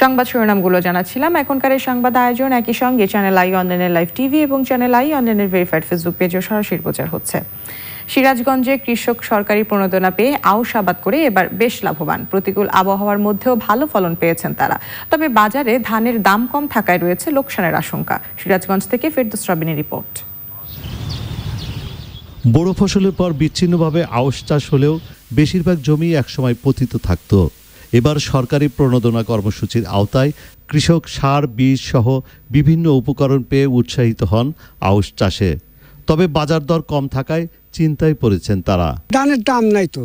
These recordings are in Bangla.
সংবাদ শিরোনামগুলো জানাচ্ছিলাম এখনকার এই সংবাদ আয়োজন একই সঙ্গে চ্যানেল আই অনলাইনের লাইভ টিভি এবং চ্যানেল আই অনলাইনের ভেরিফাইড ফেসবুক পেজও সরাসরি প্রচার হচ্ছে সিরাজগঞ্জে কৃষক সরকারি প্রণোদনা পেয়ে আউশ আবাদ করে এবার বেশ লাভবান প্রতিকূল আবহাওয়ার মধ্যেও ভালো ফলন পেয়েছেন তারা তবে বাজারে ধানের দাম কম থাকায় রয়েছে লোকসানের আশঙ্কা সিরাজগঞ্জ থেকে ফেরদুস রবিনের রিপোর্ট বড় ফসলের পর বিচ্ছিন্নভাবে আউশ চাষ হলেও বেশিরভাগ জমি একসময় পতিত থাকতো এবার সরকারি প্রণোদনা কর্মসূচির আওতায় কৃষক সার বীজ সহ বিভিন্ন উপকরণ পেয়ে উৎসাহিত হন আউশ চাষে তবে বাজার দর কম থাকায় চিন্তায় পড়েছেন তারা ধানের দাম নাই তো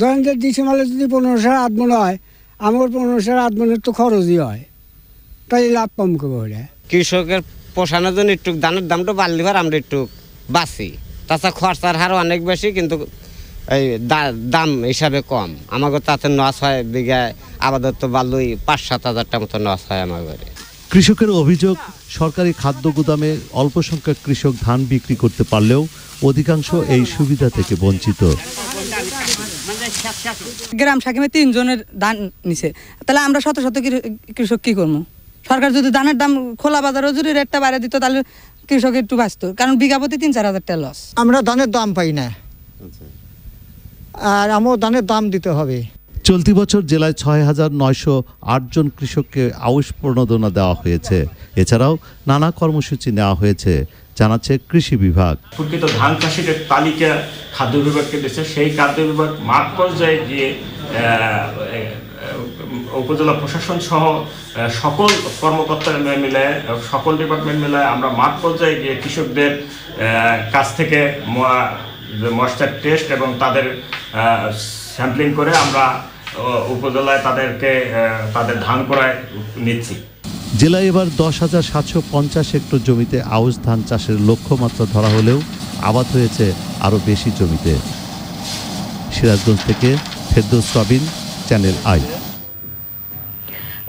ধরেন যে ডিসেম্বরে যদি পনেরো সার আধমন হয় আমার পনেরো সার আধমনের তো খরচই হয় তাই লাভ কম করে কৃষকের পোষানোর জন্য একটু ধানের দামটা বাড়লে আমরা একটু বাঁচি তাছাড়া খরচার হার অনেক বেশি কিন্তু এই দাম হিসাবে কম আমাকে তাতে নস হয় বিঘায় আবাদত বালুই পাঁচ সাত হাজারটা মতো নস হয় আমার ঘরে কৃষকের অভিযোগ সরকারি খাদ্য গুদামে অল্প সংখ্যক কৃষক ধান বিক্রি করতে পারলেও অধিকাংশ এই সুবিধা থেকে বঞ্চিত গ্রাম সাকিমে তিনজনের ধান নিছে তাহলে আমরা শত শত কৃষক কি করবো সরকার যদি ধানের দাম খোলা বাজারও যদি রেটটা বাড়িয়ে দিত তাহলে কৃষক একটু বাঁচত কারণ বিঘা প্রতি তিন চার হাজার টাকা লস আমরা ধানের দাম পাই না আচ্ছা। আর আমদানের দাম দিতে হবে চলতি বছর জেলায় ছয় হাজার নয়শো আটজন কৃষককে আউশ প্রণোদনা দেওয়া হয়েছে এছাড়াও নানা কর্মসূচি নেওয়া হয়েছে জানাচ্ছে কৃষি বিভাগ প্রকৃত ধান চাষির তালিকা খাদ্য বিভাগকে দেশে সেই খাদ্য বিভাগ মাঠ পর্যায়ে গিয়ে উপজেলা প্রশাসন সহ সকল কর্মকর্তা মিলে সকল ডিপার্টমেন্ট মিলে আমরা মাঠ পর্যায়ে গিয়ে কৃষকদের কাছ থেকে ময়েশ্চার টেস্ট এবং তাদের স্যাম্পলিং করে আমরা উপজেলায় তাদেরকে তাদের ধান করায় নিচ্ছি জেলায় এবার দশ হাজার সাতশো পঞ্চাশ হেক্টর জমিতে আউশ ধান চাষের লক্ষ্যমাত্রা ধরা হলেও আবাদ হয়েছে আরও বেশি জমিতে সিরাজগঞ্জ থেকে ফেরদৌস সাবিন চ্যানেল আই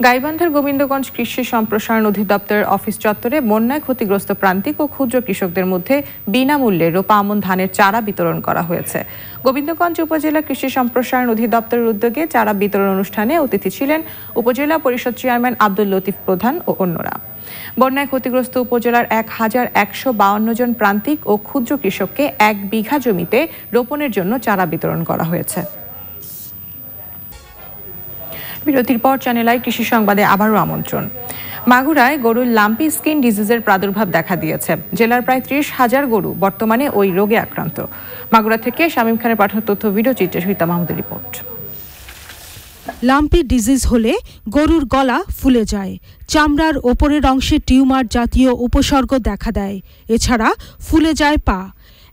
গাইবান্ধার গোবিন্দগঞ্জ কৃষি সম্প্রসারণ অধিদপ্তরের অফিস চত্বরে বন্যায় ক্ষতিগ্রস্ত প্রান্তিক ও ক্ষুদ্র কৃষকদের মধ্যে বিনামূল্যে রোপা আমন ধানের চারা বিতরণ করা হয়েছে গোবিন্দগঞ্জ উপজেলা কৃষি সম্প্রসারণ অধিদপ্তরের উদ্যোগে চারা বিতরণ অনুষ্ঠানে অতিথি ছিলেন উপজেলা পরিষদ চেয়ারম্যান আব্দুল লতিফ প্রধান ও অন্যরা বন্যায় ক্ষতিগ্রস্ত উপজেলার এক হাজার একশো বাউন্ন জন প্রান্তিক ও ক্ষুদ্র কৃষককে এক বিঘা জমিতে রোপণের জন্য চারা বিতরণ করা হয়েছে বিরতির পর চ্যানেল আই কৃষি সংবাদে আবারও আমন্ত্রণ মাগুরায় গরুর লাম্পি স্কিন ডিজিজের প্রাদুর্ভাব দেখা দিয়েছে জেলার প্রায় ত্রিশ হাজার গরু বর্তমানে ওই রোগে আক্রান্ত মাগুরা থেকে শামীম খানের পাঠানো তথ্য ভিডিও চিত্রে সুইতা মাহমুদের রিপোর্ট লাম্পি ডিজিজ হলে গরুর গলা ফুলে যায় চামড়ার ওপরের অংশে টিউমার জাতীয় উপসর্গ দেখা দেয় এছাড়া ফুলে যায় পা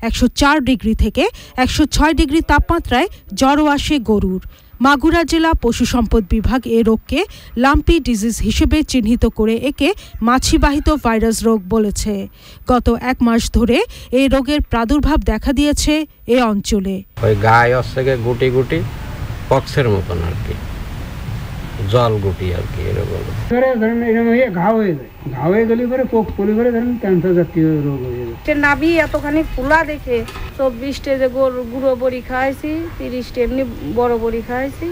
একশো ডিগ্রি থেকে একশো ডিগ্রি তাপমাত্রায় জ্বরও আসে গরুর মাগুরা জেলা পশু সম্পদ বিভাগ এ রোগকে লাম্পি ডিজিজ হিসেবে চিহ্নিত করে একে মাছিবাহিত ভাইরাস রোগ বলেছে গত এক মাস ধরে এই রোগের প্রাদুর্ভাব দেখা দিয়েছে এ অঞ্চলে ওই গায়ে গুটি গুটি পক্সের মতন আর কি জল গুটি আর কি এরকম ধরে ধরেন এরকম হয়ে ঘা হয়ে যায় ঘা হয়ে গেলে পরে পোক পলি পরে ধরেন ক্যান্সার জাতীয় রোগ হয়ে যায় সে নাভি এতখানি ফুলা দেখে চব্বিশটে যে গুঁড়ো বড়ি খাইছি তিরিশটে এমনি বড় বড়ি খাইছি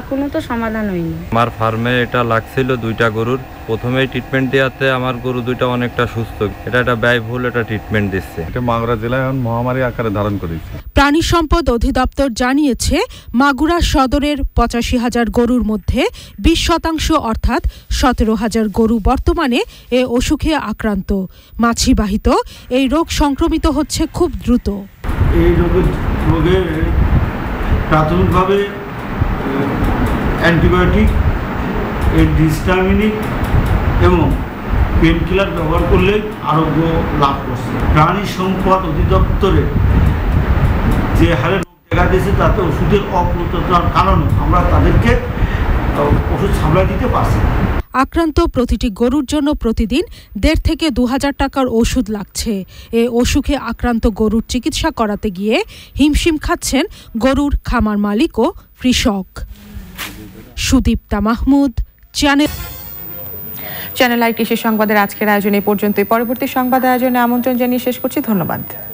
এখনো তো সমাধান হয়নি আমার ফার্মে এটা লাগছিল দুইটা গরুর প্রথমে ট্রিটমেন্ট দেওয়াতে আমার গরু দুইটা অনেকটা সুস্থ এটা একটা ব্যয়বহুল একটা ট্রিটমেন্ট দিচ্ছে এটা মাগুরা জেলায় এখন মহামারী আকারে ধারণ করেছে প্রাণী সম্পদ অধিদপ্তর জানিয়েছে মাগুরা সদরের পঁচাশি হাজার গরুর মধ্যে বিশ শতাংশ অর্থাৎ সতেরো হাজার গরু বর্তমানে এ অসুখে আক্রান্ত মাছিবাহিত এই রোগ সংক্রমিত হচ্ছে খুব দ্রুত এই রোগের রোগে প্রাথমিকভাবে অ্যান্টিবায়োটিক ডিস্টামিনিক এবং পেন কিলার ব্যবহার করলে আরোগ্য লাভ করছে প্রাণী সম্পদ অধিদপ্তরে যে হারে দেখা দিয়েছে তাতে ওষুধের অপ্রতার কারণে আমরা তাদেরকে ওষুধ সামলাই দিতে পারছি আক্রান্ত প্রতিটি গরুর জন্য প্রতিদিন দেড় থেকে দু হাজার টাকার ওষুধ লাগছে এ অসুখে আক্রান্ত গরুর চিকিৎসা করাতে গিয়ে হিমশিম খাচ্ছেন গরুর খামার মালিক ও কৃষক Sudipta Mahmud channel channel I কৃষি সংবাদের আজকের আয়োজন এই পর্যন্তই পরবর্তী সংবাদ আয়োজনে আমন্ত্রণ জানিয়ে শেষ করছি ধন্যবাদ